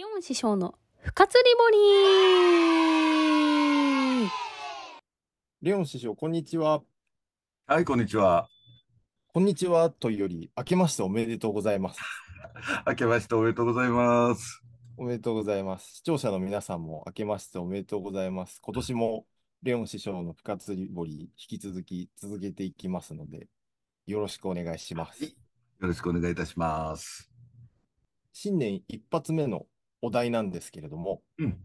リオン師匠の深釣りボリーレオン師匠、こんにちは。はい、こんにちは。こんにちはというより、明けましておめでとうございます。明けましておめでとうございます。おめでとうございます。視聴者の皆さんも明けましておめでとうございます。今年もレオン師匠の深釣り堀、引き続き続けていきますので、よろしくお願いします。よろしくお願いいたします。新年一発目のお題なんですけれども、うん、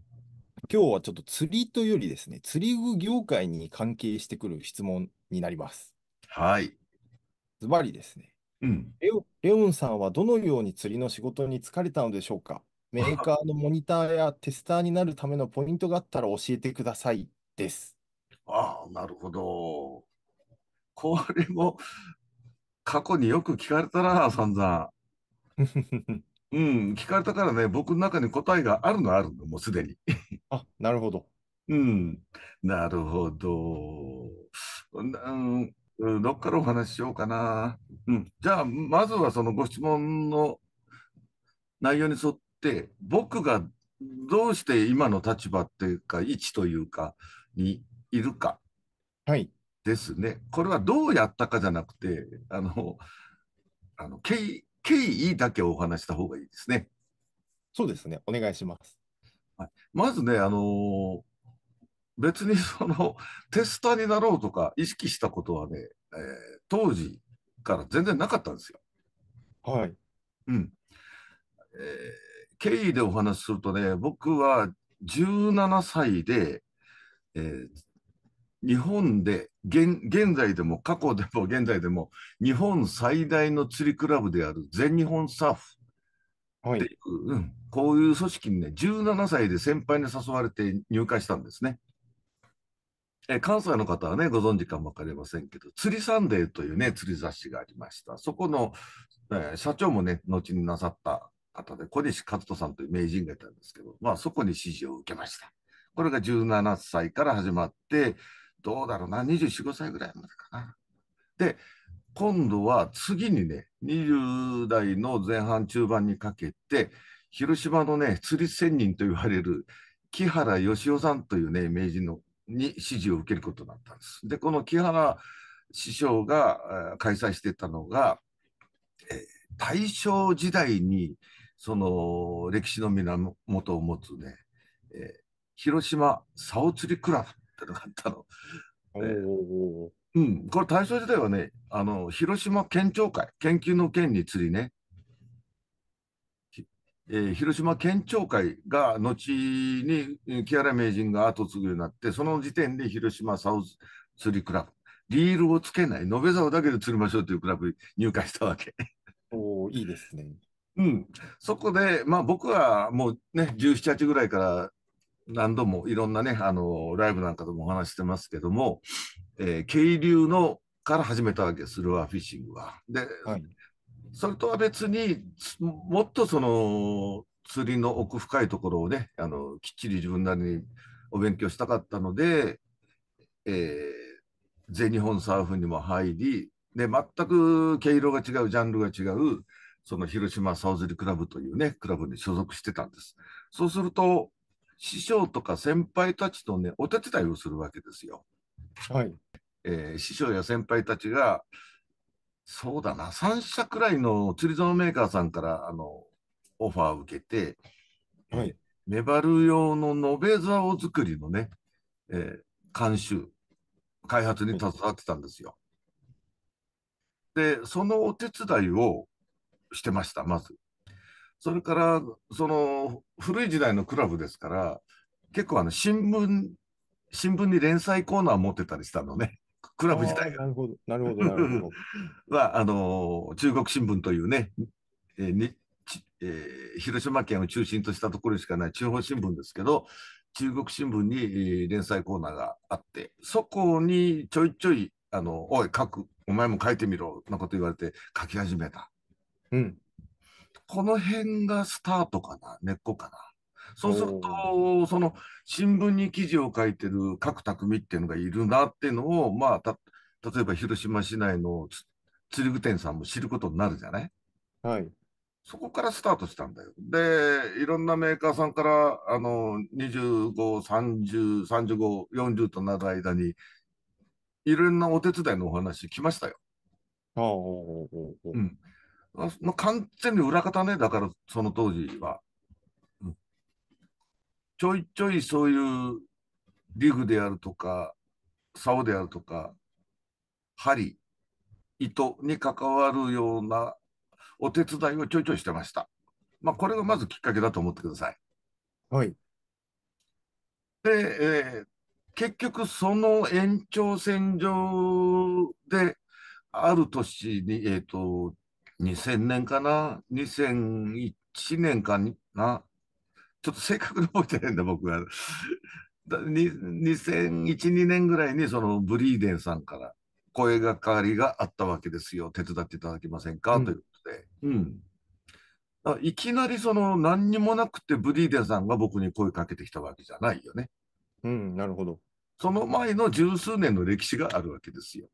今日はちょっと釣りというよりですね、釣り具業界に関係してくる質問になります。はい。ズバリですね、うん、レオレオンさんはどのように釣りの仕事に疲れたのでしょうか メーカーのモニターやテスターになるためのポイントがあったら教えてくださいです。ああ、なるほど。これも過去によく聞かれたな、散々。うん、聞かれたからね、僕の中に答えがあるのはあるの、もうすでに。あ、なるほど。うん、なるほど。なん、どっからお話ししようかな。うん、じゃあ、まずはそのご質問の内容に沿って、僕がどうして今の立場っていうか、位置というか、にいるか。はい。ですね。これはどうやったかじゃなくて、あの、あの経経緯だけお話した方がいいですね。そうですね、お願いします。はい、まずね、あのー、別にそのテスターになろうとか意識したことはね、えー、当時から全然なかったんですよ。はい。うん。えー、経緯でお話しするとね、僕は17歳で、えー、日本で現、現在でも、過去でも現在でも、日本最大の釣りクラブである全日本サーフはいうん、こういう組織にね、17歳で先輩に誘われて入会したんですね。え関西の方はね、ご存知かも分かりませんけど、釣りサンデーというね、釣り雑誌がありました。そこの、えー、社長もね、後になさった方で、小西和人さんという名人がいたんですけど、まあそこに指示を受けました。これが17歳から始まって、どうだろうな、24、5歳ぐらいまでかな。で、今度は次にね、20代の前半中盤にかけて、広島のね、釣り仙人と言われる木原義雄さんというね、名人のに指示を受けることになったんです。で、この木原師匠が開催してたのが、えー、大正時代に、その歴史の源を持つね、えー、広島竿釣りクラブってのがあったの。うん、これ大正時代はね、あの、広島県庁会、研究の県に釣りね、えー、広島県庁会が後に木原名人が後継ぐようになって、その時点で広島サウス釣りクラブ、リールをつけない、延べ竿だけで釣りましょうというクラブに入会したわけ。おいいですね。うん。そこで、まあ僕はもうね、17、8ぐらいから何度もいろんなね、あの、ライブなんかでもお話してますけども、えー、渓流のから始めたわけです、ルアーフィッシングは。で、はい、それとは別に、もっとその、釣りの奥深いところをね、あの、きっちり自分なりにお勉強したかったので、えー、全日本サーフにも入り、で、全く毛色が違う、ジャンルが違う、その広島サウズリクラブというね、クラブに所属してたんです。そうすると、師匠とか先輩たちとね、お手伝いをするわけですよ。はい。えー、師匠や先輩たちが、そうだな、3社くらいの釣り竿メーカーさんからあのオファーを受けて、はい、メバル用の延べ竿作りのね、えー、監修、開発に携わってたんですよ。で、そのお手伝いをしてました、まず。それから、その、古い時代のクラブですから、結構あの、新聞、新聞に連載コーナー持ってたりしたのね。クラブ自体が。なるほど、なるほど、なるほど。は、あの、中国新聞というね、えーえー、広島県を中心としたところしかない中央新聞ですけど、中国新聞に、えー、連載コーナーがあって、そこにちょいちょい、あの、おい、書く、お前も書いてみろ、なこと言われて書き始めた。うん。この辺がスタートかな、根っこかな。そうすると、その新聞に記事を書いてる各匠っていうのがいるなっていうのを、まあ、た例えば広島市内の釣り具店さんも知ることになるじゃないはい。そこからスタートしたんだよ。で、いろんなメーカーさんから、あの、25、30、35、40となる間に、いろんなお手伝いのお話来ましたよ。うん。あ、完全に裏方ね、だからその当時は。ちょいちょいそういうリグであるとか、竿であるとか、針、糸に関わるようなお手伝いをちょいちょいしてました。まあ、これがまずきっかけだと思ってください。はい。で、えー、結局その延長線上で、ある年に、えっ、ー、と、2000年かな ?2001 年かなちょっと正確に覚えてないんだ、僕は。2001、2年ぐらいにそのブリーデンさんから声がかりがあったわけですよ。手伝っていただけませんか、うん、ということで。うん。いきなりその何にもなくてブリーデンさんが僕に声かけてきたわけじゃないよね。うん、なるほど。その前の十数年の歴史があるわけですよ。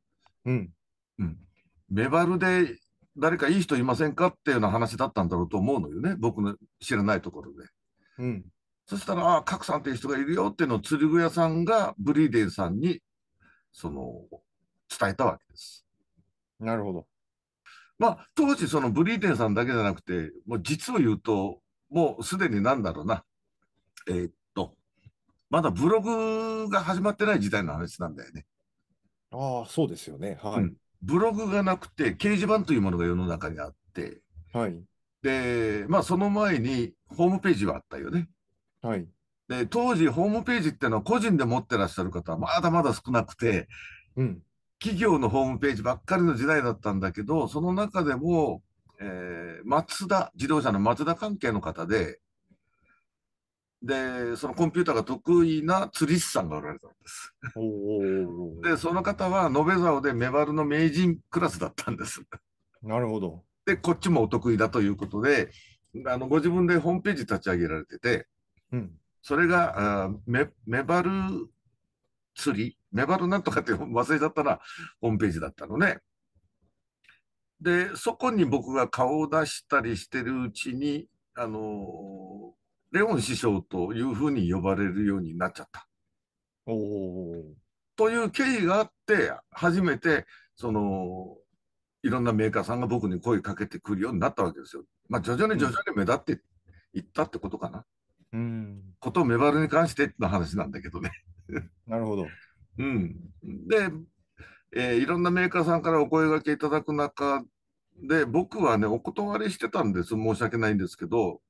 うん。うん。メバルで誰かいい人いませんかっていうような話だったんだろうと思うのよね、僕の知らないところで。うん、そしたら、ああ、賀さんっていう人がいるよっていうのを釣具屋さんがブリーデンさんにその伝えたわけです。なるほど。まあ、当時、そのブリーデンさんだけじゃなくて、もう実を言うと、もうすでになんだろうな、えー、っと、まだブログが始まってない時代の話なんだよね。ああ、そうですよね。はい。うんブログがなくて、掲示板というものが世の中にあって、はい。で、まあ、その前にホームページはあったよね。はい。で、当時、ホームページっていうのは個人で持ってらっしゃる方はまだまだ少なくて、うん。企業のホームページばっかりの時代だったんだけど、その中でも、えー、松田、自動車の松田関係の方で、で、そのコンピューターが得意な釣り師さんがおられたんです。で、その方は延べ竿でメバルの名人クラスだったんです。なるほど。で、こっちもお得意だということで、あのご自分でホームページ立ち上げられてて、うん、それがあメメバル釣り、メバルなんとかって 忘れちゃったらホームページだったのね。で、そこに僕が顔を出したりしてるうちに、あのレオン師匠というふうに呼ばれるようになっちゃった。おという経緯があって、初めて、その、いろんなメーカーさんが僕に声かけてくるようになったわけですよ。まあ、徐々に徐々に目立っていったってことかな。うん。ことメバルに関しての話なんだけどね。なるほど。うん。で、えー、いろんなメーカーさんからお声がけいただく中で、僕はね、お断りしてたんです。申し訳ないんですけど、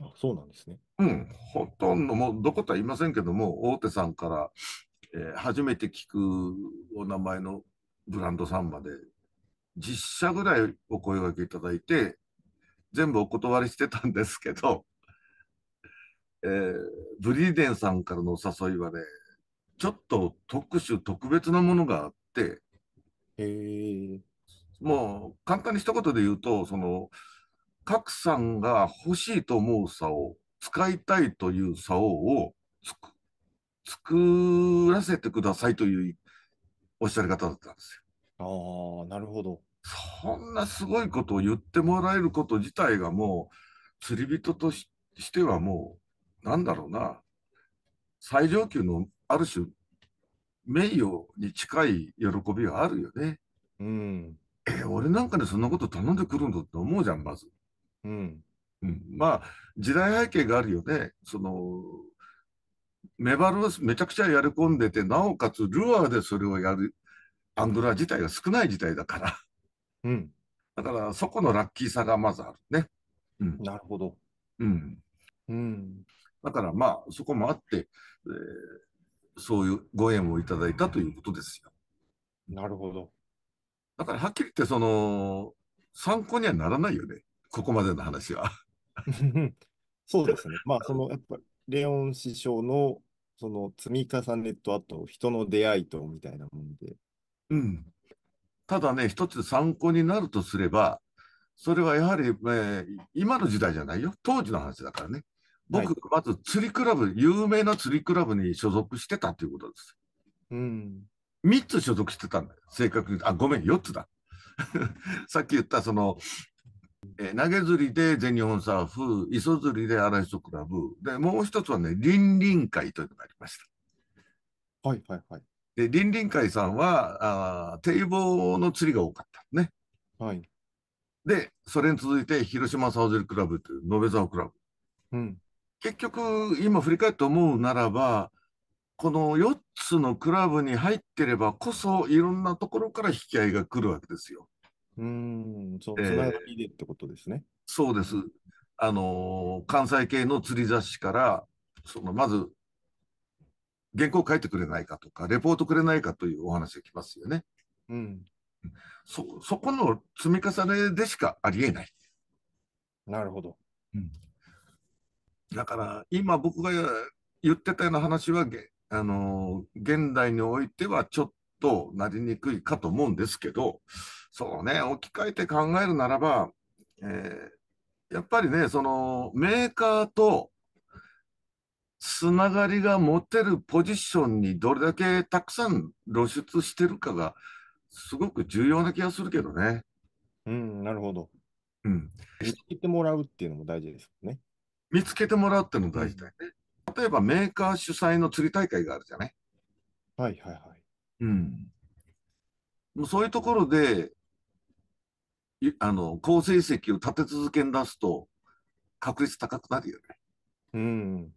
あそうなんですね。うん、ほとんどもうどことは言いませんけども、大手さんから、えー、初めて聞くお名前のブランドさんまで、10社ぐらいお声がけいただいて、全部お断りしてたんですけど、えー、ブリーデンさんからのお誘いはね、ちょっと特殊、特別なものがあって、もう簡単に一言で言うと、その、格さんが欲しいと思う竿を、使いたいという竿を作らせてくださいというおっしゃり方だったんですよ。ああ、なるほど。そんなすごいことを言ってもらえること自体がもう、釣り人としてはもう、なんだろうな、最上級のある種、名誉に近い喜びがあるよね。うん。え、俺なんかにそんなこと頼んでくるんだって思うじゃん、まず。うん。まあ、時代背景があるよね。その、メバルはめちゃくちゃやり込んでて、なおかつルアーでそれをやるアングラ自体が少ない時代だから。うん。だから、そこのラッキーさがまずあるね。うん。なるほど。うん。うん。だから、まあ、そこもあって、えー、そういうご縁をいただいたということですよ。なるほど。だから、はっきり言って、その、参考にはならないよね。ここまでの話は。そうですね。まあ、その、やっぱ、レオン師匠の、その、積み重ねと、あと、人の出会いと、みたいなもんで。うん。ただね、一つ参考になるとすれば、それはやはり、えー、今の時代じゃないよ。当時の話だからね。僕、はい、まず釣りクラブ、有名な釣りクラブに所属してたということです。うん。3つ所属してたんだよ。正確に。あ、ごめん、4つだ。さっき言った、その、えー、投げ釣りで全日本サーフ、磯釣りで荒磯クラブ、で、もう一つはね、林林会というのがありました。はいはいはい。で、林林会さんは、あ堤防の釣りが多かったね。はい。で、それに続いて、広島サウジルクラブという、延べ沢クラブ。うん。結局、今振り返って思うならば、この4つのクラブに入ってればこそ、いろんなところから引き合いが来るわけですよ。うん、そう、つながりでってことですね。そうです。あの関西系の釣り雑誌から、その、まず、原稿書いてくれないかとか、レポートくれないかというお話が来ますよね。うん。そ、そこの積み重ねでしかありえない。なるほど。うん。だから、今僕が言ってたような話は、あの現代においてはちょっとなりにくいかと思うんですけど、そうね、置き換えて考えるならば、えー、やっぱりね、そのメーカーとつながりが持てるポジションにどれだけたくさん露出してるかが、すごく重要な気がするけどね。うん、なるほど。うん、見つけてもらうっていうのも大事ですよね。見つけてもらうっていうのも大事だよね。例えばメーカー主催の釣り大会があるじゃない。はいはいはい。うん。もうそういうところで、あの、好成績を立て続けに出すと、確率高くなるよね。うん。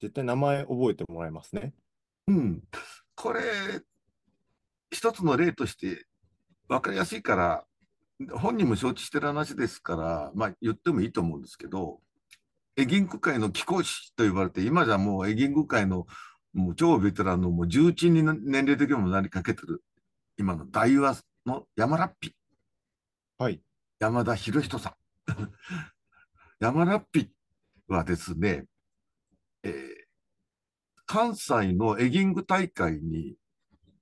絶対名前覚えてもらえますね。うん。これ、一つの例として分かりやすいから、本人も承知してる話ですから、まあ言ってもいいと思うんですけど、エギング界の貴公子と言われて、今じゃもうエギング界のもう超ベテランのもう重鎮に年齢的にもなりかけてる、今の大和の山ラッピはい。山田博人さん。山ラッピはですね、えー、関西のエギング大会に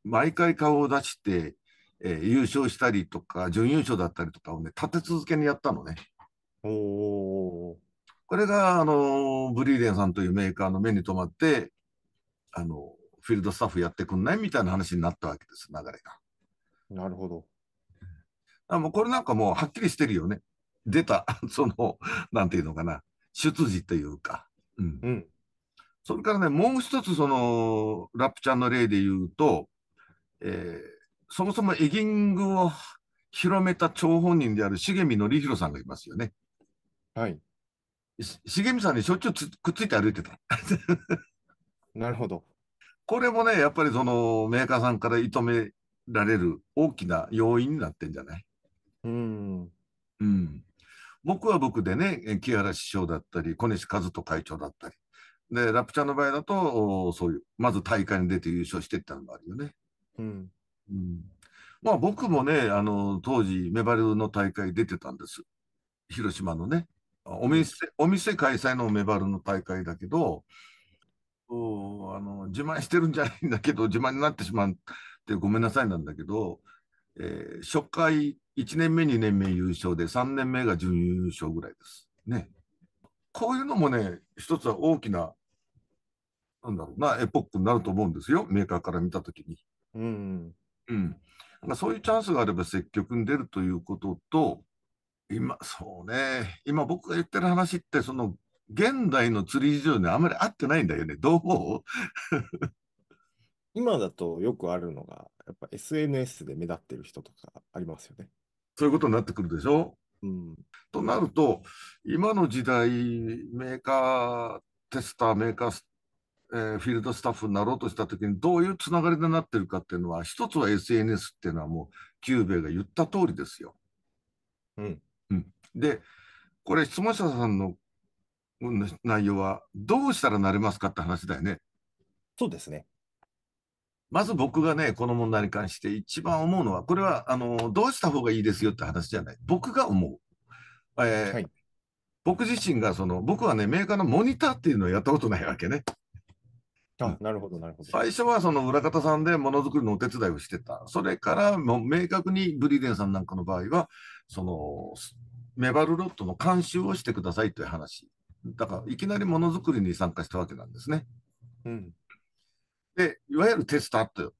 毎回顔を出して、えー、優勝したりとか、準優勝だったりとかをね、立て続けにやったのね。おこれが、あの、ブリーデンさんというメーカーの目に留まって、あの、フィールドスタッフやってくんないみたいな話になったわけです、流れが。なるほど。あもうこれなんかもうはっきりしてるよね。出た、その、なんていうのかな、出自というか。うん。うん、それからね、もう一つその、ラップちゃんの例で言うと、えー、そもそもエギングを広めた張本人である茂見紀弘さんがいますよね。はい。重見さんにしょっちゅうくっついて歩いてた。なるほど。これもね、やっぱりそのメーカーさんから認められる大きな要因になってんじゃないうん。僕は僕でね、木原師匠だったり、小西和人会長だったり。で、ラプチャーの場合だと、そういう、まず大会に出て優勝していったのがあるよね。うん。うん、まあ僕もね、あの、当時、メバルの大会出てたんです。広島のね。お店、お店開催のメバルの大会だけど、おあの自慢してるんじゃないんだけど、自慢になってしまうってごめんなさいなんだけど、えー、初回1年目、2年目優勝で、3年目が準優勝ぐらいです。ね。こういうのもね、一つは大きな、なんだろうな、エポックになると思うんですよ、メーカーから見た時に。うん。うん。そういうチャンスがあれば積極に出るということと、今、そうね、今僕が言ってる話って、その、現代の釣り事情にあまり合ってないんだよね。どう今だとよくあるのが、やっぱ SNS で目立ってる人とかありますよね。そういうことになってくるでしょうん。となると、今の時代、メーカーテスター、メーカー、えーフィールドスタッフになろうとしたときに、どういうつながりでなってるかっていうのは、一つは SNS っていうのはもう、久兵衛が言った通りですよ。うん。うん、で、これ、質問者さんの内容は、どうしたらなれますかって話だよね。そうですね。まず僕がね、この問題に関して一番思うのは、これは、あの、どうした方がいいですよって話じゃない。僕が思う。えーはい、僕自身が、その、僕はね、メーカーのモニターっていうのをやったことないわけね。あなるほど、なるほど。最初はその裏方さんでものづくりのお手伝いをしてた。それからもう明確にブリデンさんなんかの場合は、そのメバルロットの監修をしてくださいという話。だからいきなりものづくりに参加したわけなんですね。うん。で、いわゆるテスターと、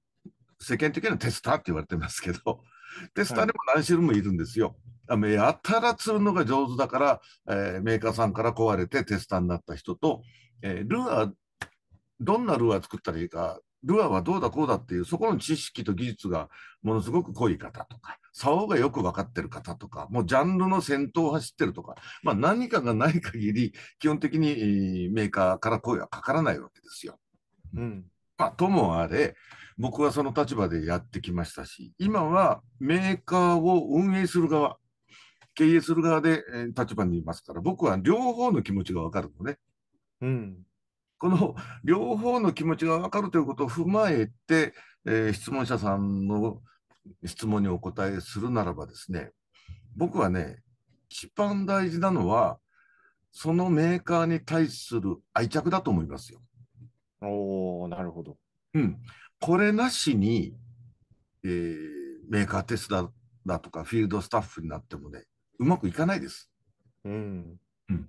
世間的にはテスターって言われてますけど、テスターでも何種類もいるんですよ。はい、やたら釣るのが上手だから、えー、メーカーさんから壊れてテスターになった人と、えー、ルアー、どんなルアー作ったらいいか、ルアーはどうだこうだっていう、そこの知識と技術がものすごく濃い方とか、竿がよく分かってる方とか、もうジャンルの先頭を走ってるとか、まあ、何かがない限り、基本的にメーカーから声はかからないわけですよ。うんまあ、ともあれ、僕はその立場でやってきましたし、今はメーカーを運営する側、経営する側で立場にいますから、僕は両方の気持ちが分かるのね。うん、この両方の気持ちが分かるということを踏まえて、えー、質問者さんの質問にお答えするならばですね、僕はね、一番大事なのは、そのメーカーに対する愛着だと思いますよ。おおなるほど。うん。これなしに、えー、メーカー手伝だとか、フィールドスタッフになってもね、うまくいかないです。うん。うん。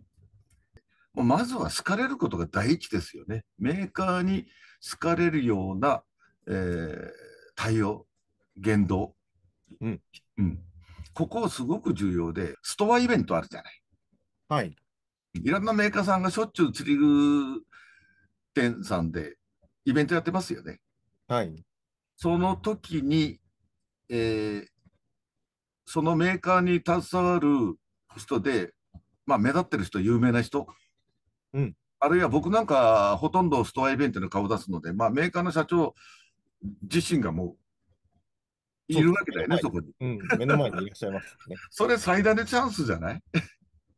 まずは好かれることが第一ですよね。メーカーに好かれるような、えー、対応、言動、うん、うん。ここすごく重要で、ストアイベントあるじゃない。はい。いろんなメーカーさんがしょっちゅう釣り具店さんでイベントやってますよね。はい。その時に、えー、そのメーカーに携わる人で、まあ、目立ってる人、有名な人、うん、あるいは僕なんか、ほとんどストアイベントの顔出すので、まあ、メーカーの社長自身がもういるわけだよね、そこに、うん。目の前にいらっしゃいますね。それ、最大のチャンスじゃない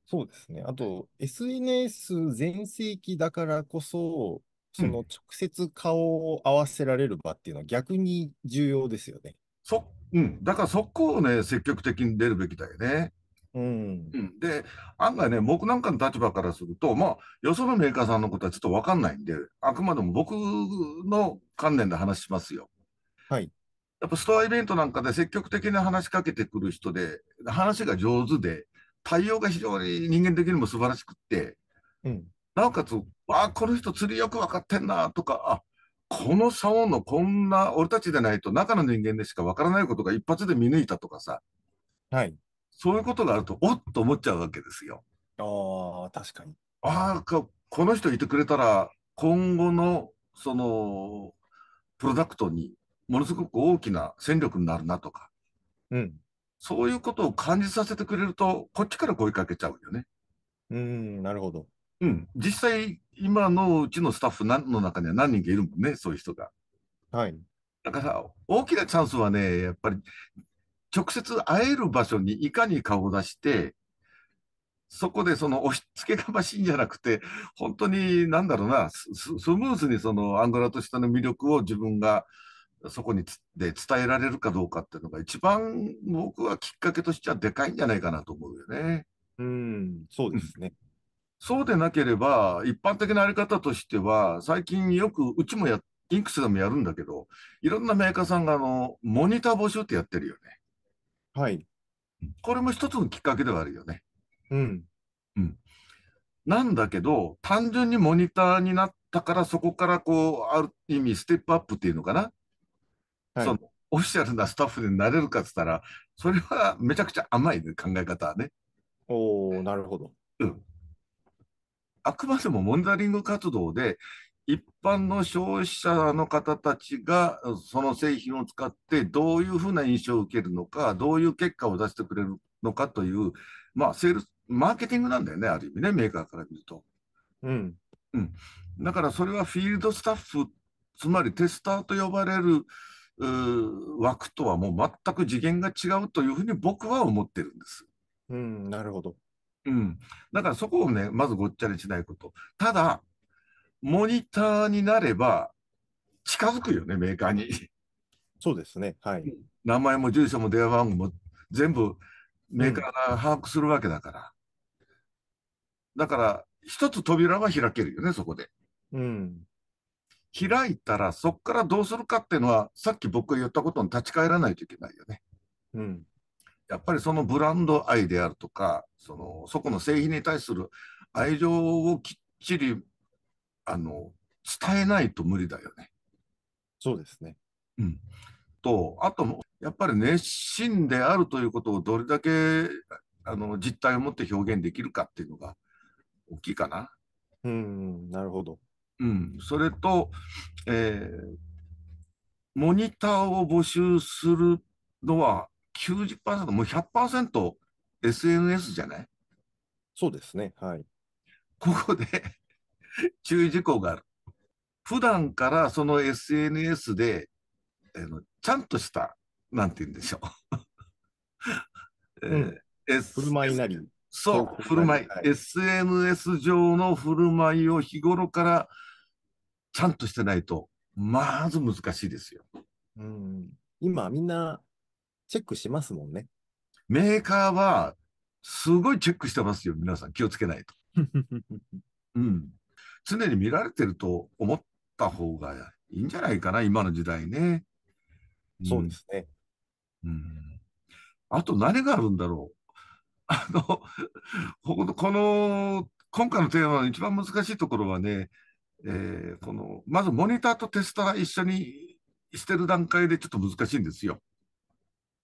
そうですね。あと、SNS 全盛期だからこそ、その直接顔を合わせられる場っていうのは逆に重要ですよね。そうん、だからそこをね、積極的に出るべきだよね。うん、で、案外ね、僕なんかの立場からすると、まあ、よそのメーカーさんのことはちょっと分かんないんで、あくまでも僕の観念で話しますよ。はい。やっぱストアイベントなんかで積極的に話しかけてくる人で、話が上手で、対応が非常に人間的にも素晴らしくって、うん、なおかつ、ああ、この人釣りよく分かってんなとか、あこの竿のこんな、俺たちでないと中の人間でしか分からないことが一発で見抜いたとかさ。はい。そういうことがあると、おっと思っちゃうわけですよ。ああ、確かに。ああ、この人いてくれたら、今後の、その、プロダクトに、ものすごく大きな戦力になるなとか。うん。そういうことを感じさせてくれると、こっちから声かけちゃうよね。うん、なるほど。うん、実際、今のうちのスタッフの中には何人かいるもんね、そういう人が。はい。だから、大きなチャンスはね、やっぱり、直接会える場所にいかに顔を出して、そこでその押し付けがましいんじゃなくて、本当になんだろうな、スムーズにそのアンゴラとしての魅力を自分がそこにで伝えられるかどうかっていうのが一番僕はきっかけとしてはでかいんじゃないかなと思うよね。うん、そうですね。そうでなければ、一般的なやり方としては、最近よく、うちもや、インクスでもやるんだけど、いろんなメーカーさんが、あの、モニター募集ってやってるよね。はい。これも一つのきっかけではあるよね。うん。うん。なんだけど、単純にモニターになったから、そこからこう、ある意味、ステップアップっていうのかな。はい、その、オフィシャルなスタッフになれるかって言ったら、それはめちゃくちゃ甘いね、考え方はね。おおなるほど。うん。あくまでもモニタリング活動で、一般の消費者の方たちがその製品を使ってどういうふうな印象を受けるのか、どういう結果を出してくれるのかという、まあ、セールス、マーケティングなんだよね、ある意味ね、メーカーから見ると。うん。うん、だからそれはフィールドスタッフ、つまりテスターと呼ばれる枠とはもう全く次元が違うというふうに僕は思ってるんです。うん、なるほど。うん。だからそこをね、まずごっちゃにしないこと。ただ、モニターになれば、近づくよね、メーカーに。そうですね。はい。名前も住所も電話番号も全部メーカーが把握するわけだから。うん、だから、一つ扉が開けるよね、そこで。うん。開いたら、そこからどうするかっていうのは、さっき僕が言ったことに立ち返らないといけないよね。うん。やっぱりそのブランド愛であるとかそのそこの製品に対する愛情をきっちりあの伝えないと無理だよね。そうですね、うん、とあとやっぱり熱心であるということをどれだけあの実態を持って表現できるかっていうのが大きいかな。うんなるほど。うん、それと、えー、モニターを募集するのは90%、もう100% SNS じゃないそうですね。はい。ここで 注意事項がある。普段からその SNS で、えのちゃんとした、なんて言うんでしょう。うん、え振る舞いなり。そう、振る舞い。はい、SNS 上の振る舞いを日頃からちゃんとしてないと、まず難しいですよ。うん、今、みんなチェックしますもんね。メーカーは、すごいチェックしてますよ、皆さん。気をつけないと。うん。常に見られてると思った方がいいんじゃないかな、今の時代ね。うん、そうですね。うん。あと何があるんだろう。あの、この、今回のテーマの一番難しいところはね、えー、この、まずモニターとテストは一緒にしてる段階でちょっと難しいんですよ。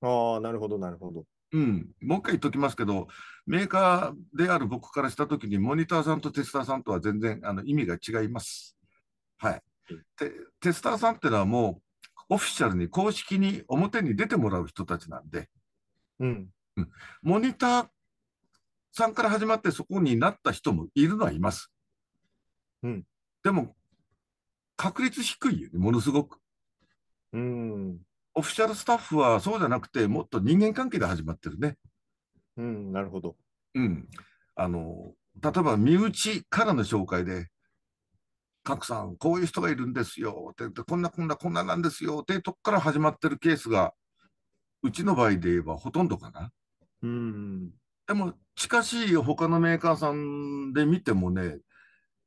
ああ、なるほど、なるほど。うん、もう一回言っときますけど、メーカーである僕からしたときに、モニターさんとテスターさんとは全然あの意味が違います。はい、テテスターさんっていうのはもう、オフィシャルに公式に表に出てもらう人たちなんで、うん、うん、モニターさんから始まってそこになった人もいるのはいます。うん、でも、確率低いよね、ものすごく。うんオフィシャルスタッフはそうじゃなくて、もっと人間関係で始まってるね。うん、なるほど。うん。あの、例えば身内からの紹介で、賀来さん、こういう人がいるんですよって、こんなこんなこんななんですよってとこから始まってるケースが、うちの場合で言えばほとんどかな。うん。でも、近しい他のメーカーさんで見てもね、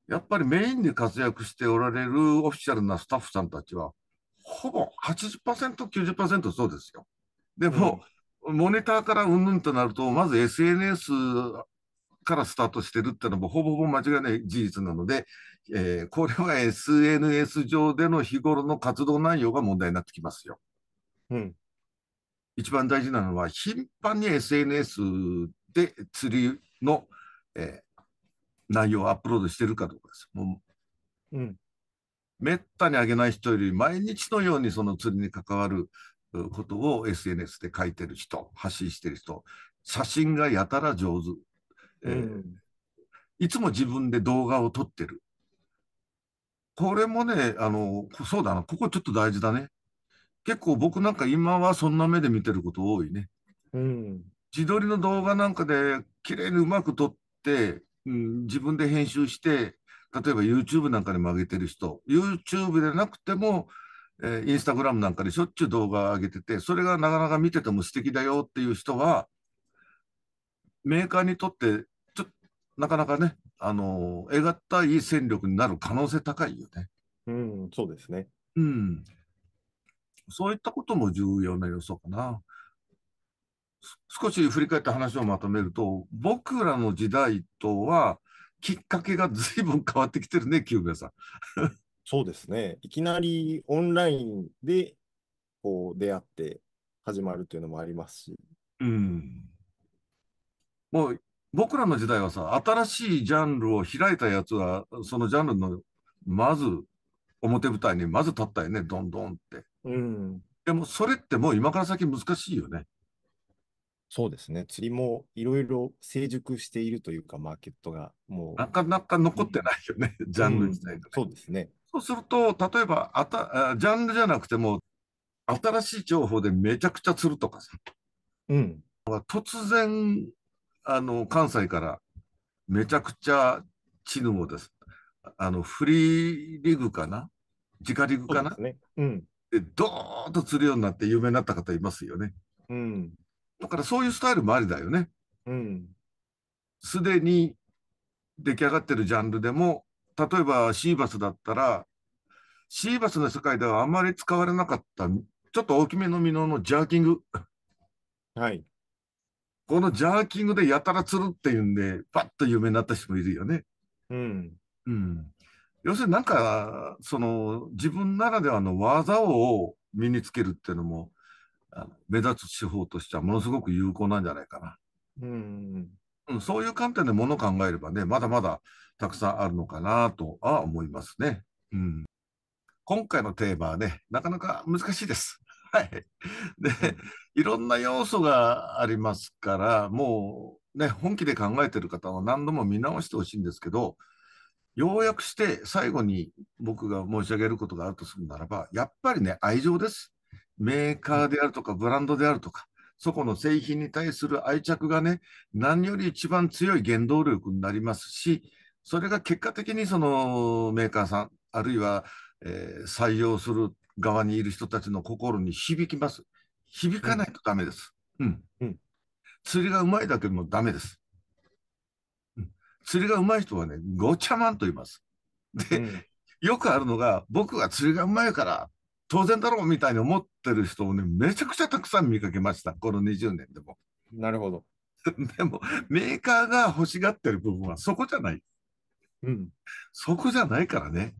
やっぱりメインで活躍しておられるオフィシャルなスタッフさんたちは、ほぼ80%、90%そうですよ。でも、うん、モニターからうんぬんとなると、まず SNS からスタートしてるっていうのは、ほぼほぼ間違いない事実なので、えー、これは SNS 上での日頃の活動内容が問題になってきますよ。うん。一番大事なのは、頻繁に SNS で釣りの、えー、内容をアップロードしてるかどうかです。もううん、めったにあげない人より毎日のようにその釣りに関わることを SNS で書いてる人発信してる人写真がやたら上手、えー、いつも自分で動画を撮ってるこれもねあのそうだなここちょっと大事だね結構僕なんか今はそんな目で見てること多いね、うん、自撮りの動画なんかで綺麗にうまく撮って、うん、自分で編集して例えば YouTube なんかにも上げてる人、YouTube でなくても、えー、インスタグラムなんかでしょっちゅう動画を上げてて、それがなかなか見てても素敵だよっていう人は、メーカーにとって、ちょっなかなかね、あのー、得がたい戦力になる可能性高いよね。うん、そうですね。うん。そういったことも重要な要素かな。少し振り返って話をまとめると、僕らの時代とは、きっかけがぶん変わってきてるね、久兵さん。そうですね。いきなりオンラインでこう出会って始まるというのもありますし。うん。もう僕らの時代はさ、新しいジャンルを開いたやつは、そのジャンルのまず表舞台にまず立ったよね、どんどんって。うん。でもそれってもう今から先難しいよね。そうですね。釣りもいろいろ成熟しているというか、マーケットがもう。なかなか残ってないよね、うん、ジャンル自体が、ねうん、そうですね。そうすると、例えばあた、ジャンルじゃなくても、新しい情報でめちゃくちゃ釣るとかさ。うん。突然、あの、関西からめちゃくちゃチヌモです。あの、フリーリグかな直リグかなうで、ね、うん。で、どーっと釣るようになって有名になった方いますよね。うん。だからそういうスタイルもありだよね。す、う、で、ん、に出来上がってるジャンルでも、例えばシーバスだったら、シーバスの世界ではあまり使われなかった、ちょっと大きめのミノのジャーキング。はい。このジャーキングでやたらつるっていうんで、パッと有名になった人もいるよね。うん。うん。要するになんか、その自分ならではの技を身につけるっていうのも、あの目立つ手法としてはものすごく有効なんじゃないかな。うんそういう観点でものを考えればね、まだまだたくさんあるのかなとは思いますね。うん、今回のテーマはね、なかなか難しいです。はい。で、いろんな要素がありますから、もうね、本気で考えている方は何度も見直してほしいんですけど、要約して最後に僕が申し上げることがあるとするならば、やっぱりね、愛情です。メーカーであるとか、ブランドであるとか、そこの製品に対する愛着がね、何より一番強い原動力になりますし、それが結果的にそのメーカーさん、あるいは、えー、採用する側にいる人たちの心に響きます。響かないとダメです。うん。うん、釣りがうまいだけでもダメです。うん、釣りがうまい人はね、ごちゃまんと言います。で、うん、よくあるのが、僕は釣りがうまいから当然だろうみたいに思ってる人をね、めちゃくちゃたくさん見かけました、この20年でも。なるほど。でも、メーカーが欲しがってる部分はそこじゃない。うん。そこじゃないからね。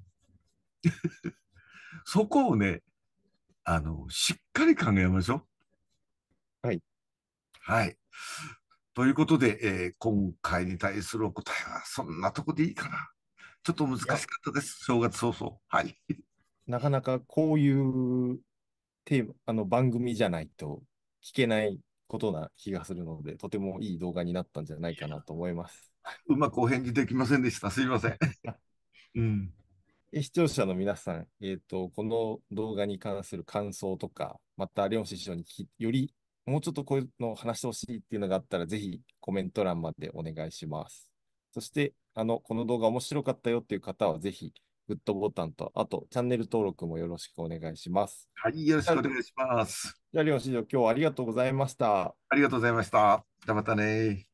そこをね、あの、しっかり考えましょう。はい。はい。ということで、えー、今回に対するお答えは、そんなとこでいいかな。ちょっと難しかったです。正月早々。はい。なかなかこういうテーマ、あの番組じゃないと聞けないことな気がするので、とてもいい動画になったんじゃないかなと思います。うまくお返事できませんでした。すいません。うん、視聴者の皆さん、えーと、この動画に関する感想とか、また、レオン師匠により、もうちょっとこういうのを話してほしいっていうのがあったら、ぜひコメント欄までお願いします。そして、あの、この動画面白かったよっていう方は、ぜひ、グッドボタンと、あと、チャンネル登録もよろしくお願いします。はい、よろしくお願いします。じゃあ、両師匠、今日はありがとうございました。ありがとうございました。じゃあ、またね